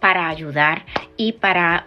para ayudar y para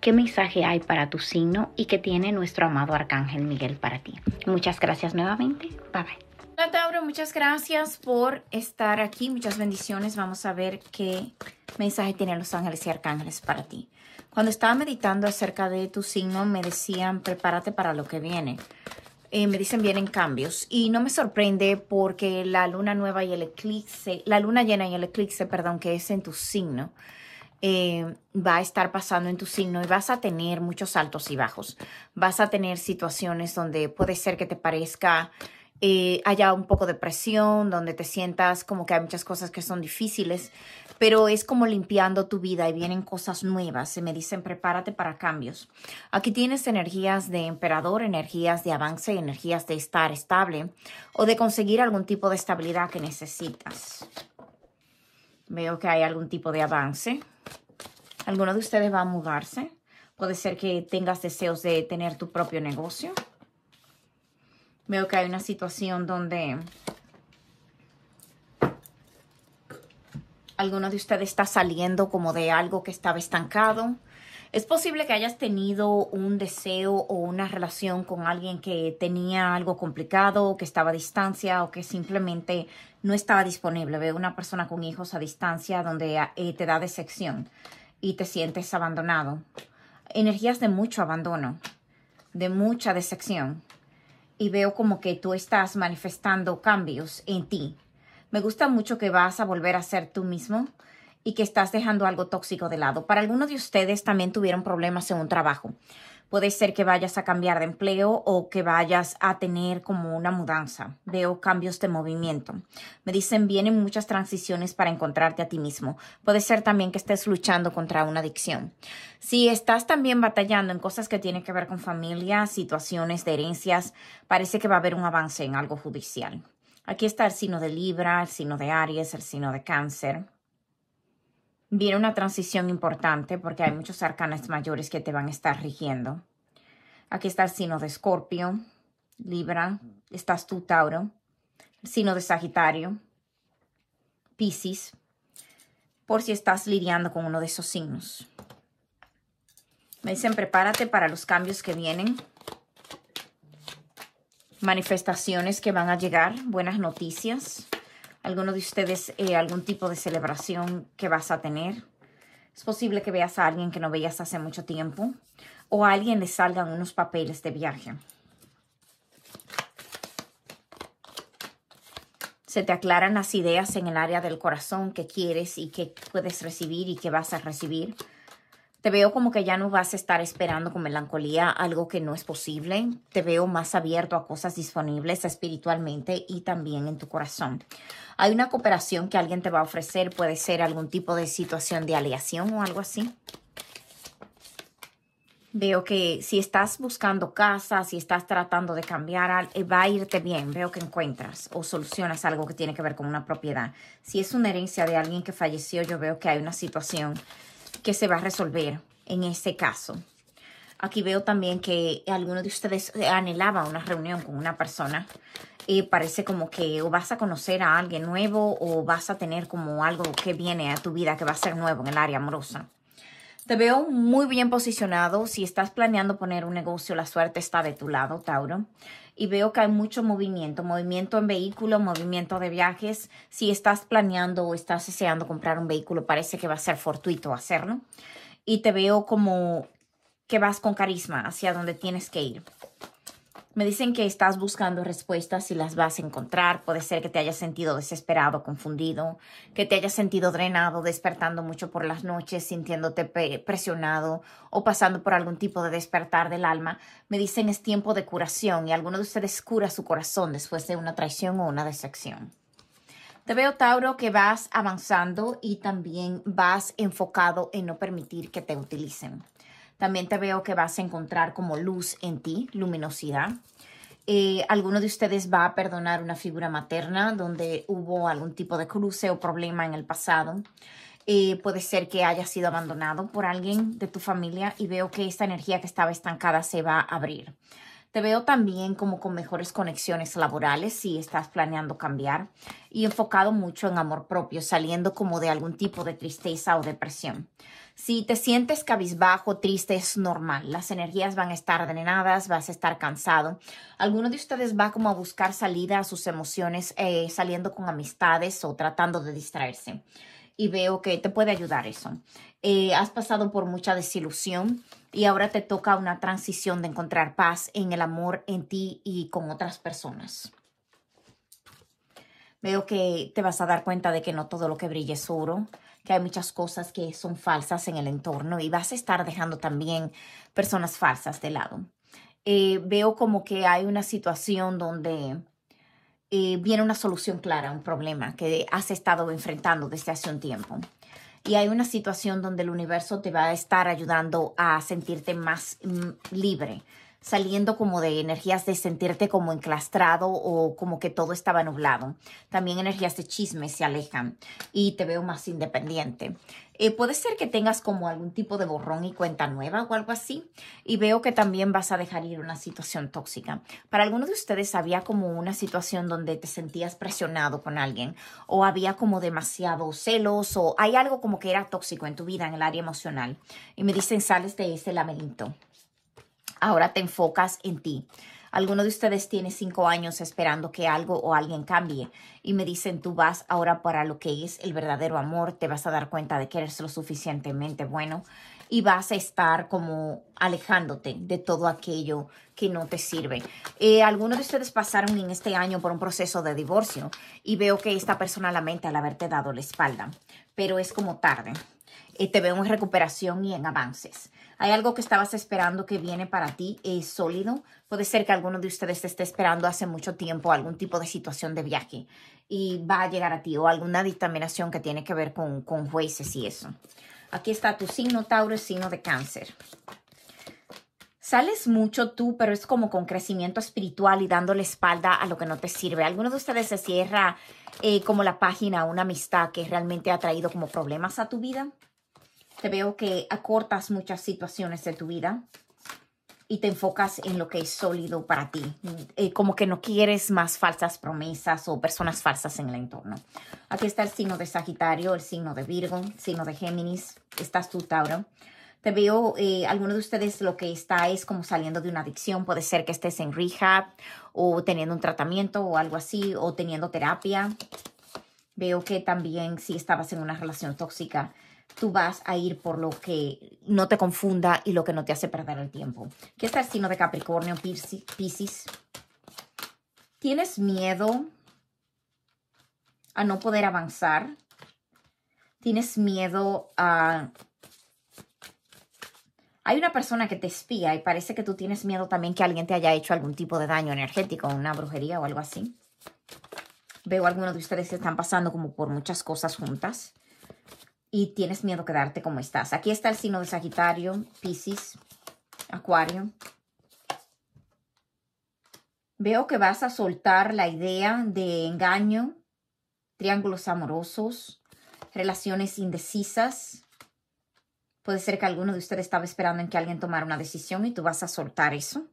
qué mensaje hay para tu signo y qué tiene nuestro amado Arcángel Miguel para ti. Muchas gracias nuevamente. Bye bye. Hola Tauro, muchas gracias por estar aquí. Muchas bendiciones. Vamos a ver qué mensaje tienen los ángeles y arcángeles para ti. Cuando estaba meditando acerca de tu signo, me decían, prepárate para lo que viene. Eh, me dicen, vienen cambios. Y no me sorprende porque la luna nueva y el eclipse, la luna llena y el eclipse, perdón, que es en tu signo, eh, va a estar pasando en tu signo y vas a tener muchos altos y bajos. Vas a tener situaciones donde puede ser que te parezca eh, haya un poco de presión, donde te sientas como que hay muchas cosas que son difíciles, pero es como limpiando tu vida y vienen cosas nuevas. Se me dicen prepárate para cambios. Aquí tienes energías de emperador, energías de avance, energías de estar estable o de conseguir algún tipo de estabilidad que necesitas. Veo que hay algún tipo de avance. Alguno de ustedes va a mudarse. Puede ser que tengas deseos de tener tu propio negocio. Veo que hay una situación donde alguno de ustedes está saliendo como de algo que estaba estancado. Es posible que hayas tenido un deseo o una relación con alguien que tenía algo complicado, que estaba a distancia o que simplemente no estaba disponible. Veo una persona con hijos a distancia donde eh, te da decepción y te sientes abandonado. Energías de mucho abandono, de mucha decepción. Y veo como que tú estás manifestando cambios en ti. Me gusta mucho que vas a volver a ser tú mismo y que estás dejando algo tóxico de lado. Para algunos de ustedes también tuvieron problemas en un trabajo. Puede ser que vayas a cambiar de empleo o que vayas a tener como una mudanza. Veo cambios de movimiento. Me dicen vienen muchas transiciones para encontrarte a ti mismo. Puede ser también que estés luchando contra una adicción. Si estás también batallando en cosas que tienen que ver con familia, situaciones de herencias, parece que va a haber un avance en algo judicial. Aquí está el signo de Libra, el signo de Aries, el signo de Cáncer viene una transición importante porque hay muchos arcanes mayores que te van a estar rigiendo. Aquí está el signo de Escorpio, Libra, estás tú, Tauro, el signo de Sagitario, Pisces, por si estás lidiando con uno de esos signos. Me dicen, prepárate para los cambios que vienen, manifestaciones que van a llegar, buenas noticias alguno de ustedes eh, algún tipo de celebración que vas a tener. Es posible que veas a alguien que no veías hace mucho tiempo o a alguien le salgan unos papeles de viaje. Se te aclaran las ideas en el área del corazón que quieres y que puedes recibir y que vas a recibir. Te veo como que ya no vas a estar esperando con melancolía algo que no es posible. Te veo más abierto a cosas disponibles espiritualmente y también en tu corazón. Hay una cooperación que alguien te va a ofrecer. Puede ser algún tipo de situación de aliación o algo así. Veo que si estás buscando casa, si estás tratando de cambiar, eh, va a irte bien. Veo que encuentras o solucionas algo que tiene que ver con una propiedad. Si es una herencia de alguien que falleció, yo veo que hay una situación que se va a resolver en ese caso. Aquí veo también que alguno de ustedes eh, anhelaba una reunión con una persona. y parece como que o vas a conocer a alguien nuevo o vas a tener como algo que viene a tu vida que va a ser nuevo en el área amorosa. Te veo muy bien posicionado. Si estás planeando poner un negocio, la suerte está de tu lado, Tauro. Y veo que hay mucho movimiento, movimiento en vehículo, movimiento de viajes. Si estás planeando o estás deseando comprar un vehículo, parece que va a ser fortuito hacerlo. Y te veo como que vas con carisma hacia donde tienes que ir. Me dicen que estás buscando respuestas y las vas a encontrar. Puede ser que te hayas sentido desesperado, confundido, que te hayas sentido drenado, despertando mucho por las noches, sintiéndote presionado o pasando por algún tipo de despertar del alma. Me dicen es tiempo de curación y alguno de ustedes cura su corazón después de una traición o una decepción. Te veo, Tauro, que vas avanzando y también vas enfocado en no permitir que te utilicen. También te veo que vas a encontrar como luz en ti, luminosidad. Eh, alguno de ustedes va a perdonar una figura materna donde hubo algún tipo de cruce o problema en el pasado. Eh, puede ser que haya sido abandonado por alguien de tu familia y veo que esta energía que estaba estancada se va a abrir. Te veo también como con mejores conexiones laborales si estás planeando cambiar y enfocado mucho en amor propio, saliendo como de algún tipo de tristeza o depresión. Si te sientes cabizbajo, triste, es normal. Las energías van a estar drenadas, vas a estar cansado. Alguno de ustedes va como a buscar salida a sus emociones eh, saliendo con amistades o tratando de distraerse. Y veo que te puede ayudar eso. Eh, has pasado por mucha desilusión y ahora te toca una transición de encontrar paz en el amor, en ti y con otras personas. Veo que te vas a dar cuenta de que no todo lo que brilla es oro que hay muchas cosas que son falsas en el entorno y vas a estar dejando también personas falsas de lado. Eh, veo como que hay una situación donde eh, viene una solución clara a un problema que has estado enfrentando desde hace un tiempo. Y hay una situación donde el universo te va a estar ayudando a sentirte más mm, libre, saliendo como de energías de sentirte como enclastrado o como que todo estaba nublado. También energías de chisme se alejan y te veo más independiente. Eh, puede ser que tengas como algún tipo de borrón y cuenta nueva o algo así. Y veo que también vas a dejar ir una situación tóxica. Para algunos de ustedes había como una situación donde te sentías presionado con alguien o había como demasiado celos o hay algo como que era tóxico en tu vida en el área emocional. Y me dicen, sales de ese lamento. Ahora te enfocas en ti. Alguno de ustedes tiene cinco años esperando que algo o alguien cambie y me dicen, tú vas ahora para lo que es el verdadero amor, te vas a dar cuenta de que eres lo suficientemente bueno y vas a estar como alejándote de todo aquello que no te sirve. Eh, algunos de ustedes pasaron en este año por un proceso de divorcio y veo que esta persona lamenta el haberte dado la espalda, pero es como tarde te veo en recuperación y en avances. Hay algo que estabas esperando que viene para ti es eh, sólido. Puede ser que alguno de ustedes te esté esperando hace mucho tiempo algún tipo de situación de viaje y va a llegar a ti o alguna dictaminación que tiene que ver con, jueces y eso. Aquí está tu signo Tauro, signo de cáncer. Sales mucho tú, pero es como con crecimiento espiritual y dándole espalda a lo que no te sirve. Alguno de ustedes se cierra eh, como la página, una amistad que realmente ha traído como problemas a tu vida. Te veo que acortas muchas situaciones de tu vida y te enfocas en lo que es sólido para ti. Eh, como que no quieres más falsas promesas o personas falsas en el entorno. Aquí está el signo de Sagitario, el signo de Virgo, el signo de Géminis. Estás tú, Tauro. Te veo, eh, alguno de ustedes lo que está es como saliendo de una adicción. Puede ser que estés en rehab o teniendo un tratamiento o algo así, o teniendo terapia. Veo que también si estabas en una relación tóxica, tú vas a ir por lo que no te confunda y lo que no te hace perder el tiempo. ¿Qué está el signo de Capricornio, Piscis? ¿Tienes miedo a no poder avanzar? ¿Tienes miedo a... Hay una persona que te espía y parece que tú tienes miedo también que alguien te haya hecho algún tipo de daño energético, una brujería o algo así. Veo algunos de ustedes que están pasando como por muchas cosas juntas y tienes miedo quedarte como estás. Aquí está el signo de Sagitario, Pisces, Acuario. Veo que vas a soltar la idea de engaño, triángulos amorosos, relaciones indecisas. Puede ser que alguno de ustedes estaba esperando en que alguien tomara una decisión y tú vas a soltar eso.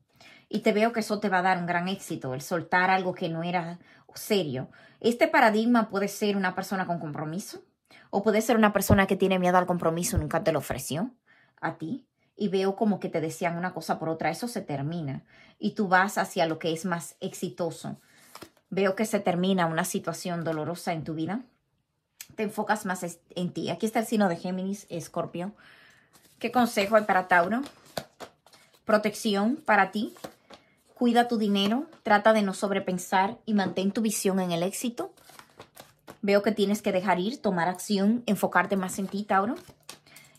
Y te veo que eso te va a dar un gran éxito, el soltar algo que no era serio. Este paradigma puede ser una persona con compromiso, o puede ser una persona que tiene miedo al compromiso y nunca te lo ofreció a ti. Y veo como que te decían una cosa por otra. Eso se termina. Y tú vas hacia lo que es más exitoso. Veo que se termina una situación dolorosa en tu vida. Te enfocas más en ti. Aquí está el signo de Géminis, Escorpio. ¿Qué consejo hay para Tauro? Protección para ti. Cuida tu dinero, trata de no sobrepensar y mantén tu visión en el éxito Veo que tienes que dejar ir, tomar acción, enfocarte más en ti, Tauro.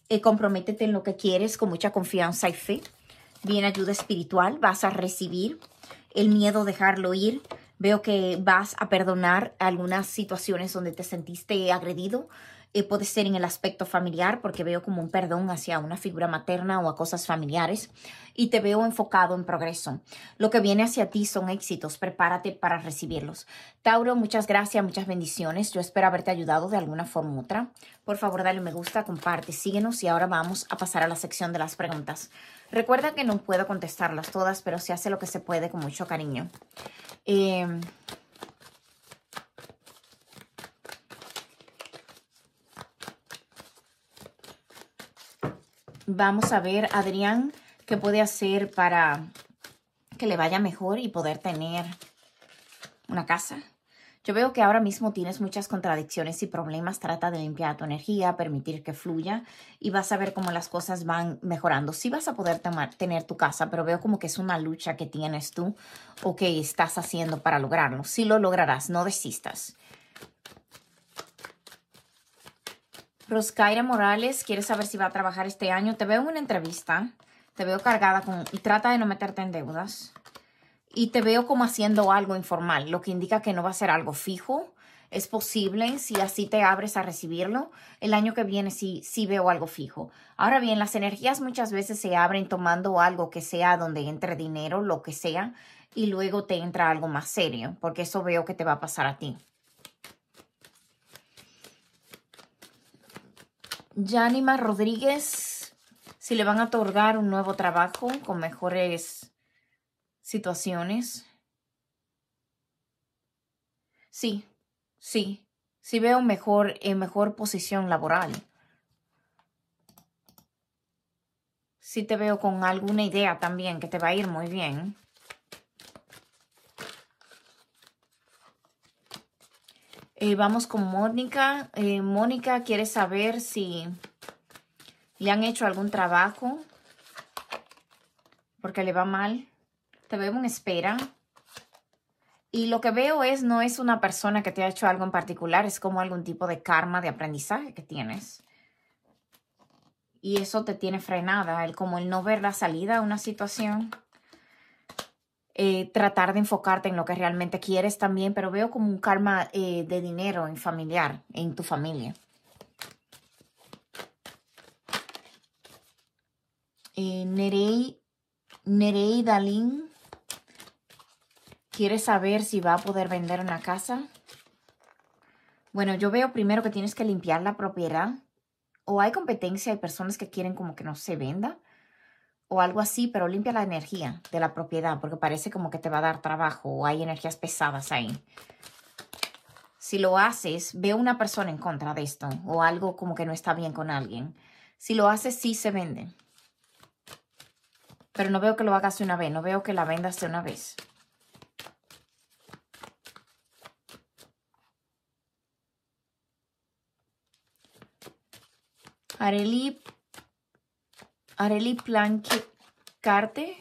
Eh, comprométete en lo que quieres con mucha confianza y fe. Bien, ayuda espiritual, vas a recibir. El miedo, dejarlo ir. Veo que vas a perdonar algunas situaciones donde te sentiste agredido. Eh, puede ser en el aspecto familiar, porque veo como un perdón hacia una figura materna o a cosas familiares. Y te veo enfocado en progreso. Lo que viene hacia ti son éxitos. Prepárate para recibirlos. Tauro, muchas gracias, muchas bendiciones. Yo espero haberte ayudado de alguna forma u otra. Por favor, dale me gusta, comparte, síguenos y ahora vamos a pasar a la sección de las preguntas. Recuerda que no puedo contestarlas todas, pero se hace lo que se puede con mucho cariño. Em, Vamos a ver, Adrián, qué puede hacer para que le vaya mejor y poder tener una casa. Yo veo que ahora mismo tienes muchas contradicciones y problemas. Trata de limpiar tu energía, permitir que fluya y vas a ver cómo las cosas van mejorando. Sí vas a poder tener tu casa, pero veo como que es una lucha que tienes tú o que estás haciendo para lograrlo. Sí lo lograrás, no desistas. Roscaira Morales quiere saber si va a trabajar este año. Te veo en una entrevista. Te veo cargada con... Y trata de no meterte en deudas. Y te veo como haciendo algo informal, lo que indica que no va a ser algo fijo. Es posible, si así te abres a recibirlo, el año que viene si sí veo algo fijo. Ahora bien, las energías muchas veces se abren tomando algo que sea donde entre dinero, lo que sea, y luego te entra algo más serio, porque eso veo que te va a pasar a ti. Yánima Rodríguez, si le van a otorgar un nuevo trabajo con mejores situaciones. Sí, sí, sí veo mejor, en mejor posición laboral. Sí te veo con alguna idea también que te va a ir muy bien. Eh, vamos con Mónica. Eh, Mónica quiere saber si le han hecho algún trabajo porque le va mal. Te veo en espera. Y lo que veo es, no es una persona que te ha hecho algo en particular, es como algún tipo de karma, de aprendizaje que tienes. Y eso te tiene frenada, el, como el no ver la salida a una situación. Eh, tratar de enfocarte en lo que realmente quieres también, pero veo como un karma eh, de dinero en familiar, en tu familia. Eh, Dalín quiere saber si va a poder vender una casa. Bueno, yo veo primero que tienes que limpiar la propiedad. O hay competencia, hay personas que quieren como que no se venda o algo así, pero limpia la energía de la propiedad porque parece como que te va a dar trabajo o hay energías pesadas ahí. Si lo haces, veo una persona en contra de esto o algo como que no está bien con alguien. Si lo haces, sí se vende. Pero no veo que lo hagas de una vez, no veo que la vendas de una vez. Arelip. Areli Planque Carte.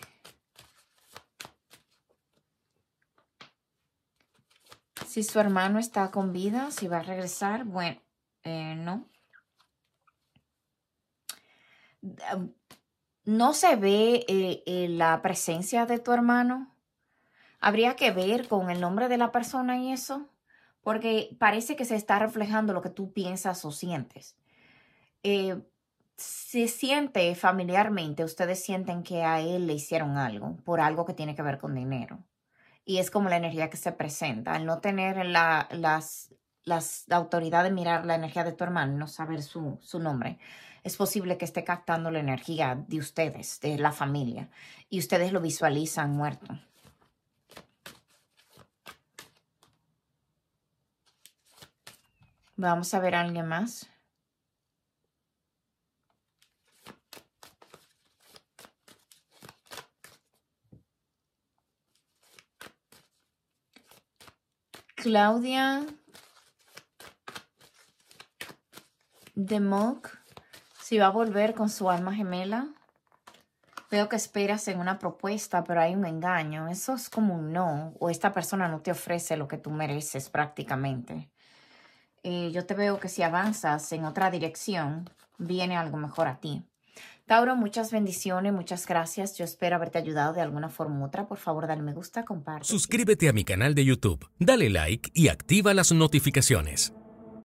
Si su hermano está con vida, si va a regresar, bueno, eh, no. No se ve eh, eh, la presencia de tu hermano. Habría que ver con el nombre de la persona y eso, porque parece que se está reflejando lo que tú piensas o sientes. Eh, se siente familiarmente, ustedes sienten que a él le hicieron algo por algo que tiene que ver con dinero. Y es como la energía que se presenta. Al no tener la, las, autoridad de mirar la energía de tu hermano, no saber su, su nombre, es posible que esté captando la energía de ustedes, de la familia, y ustedes lo visualizan muerto. Vamos a ver a alguien más. Claudia de Mock, si va a volver con su alma gemela. Veo que esperas en una propuesta, pero hay un engaño. Eso es como un no, o esta persona no te ofrece lo que tú mereces prácticamente. Eh, yo te veo que si avanzas en otra dirección, viene algo mejor a ti. Tauro, muchas bendiciones, muchas gracias. Yo espero haberte ayudado de alguna forma u otra. Por favor, dale me gusta, comparte. Suscríbete a mi canal de YouTube, dale like y activa las notificaciones.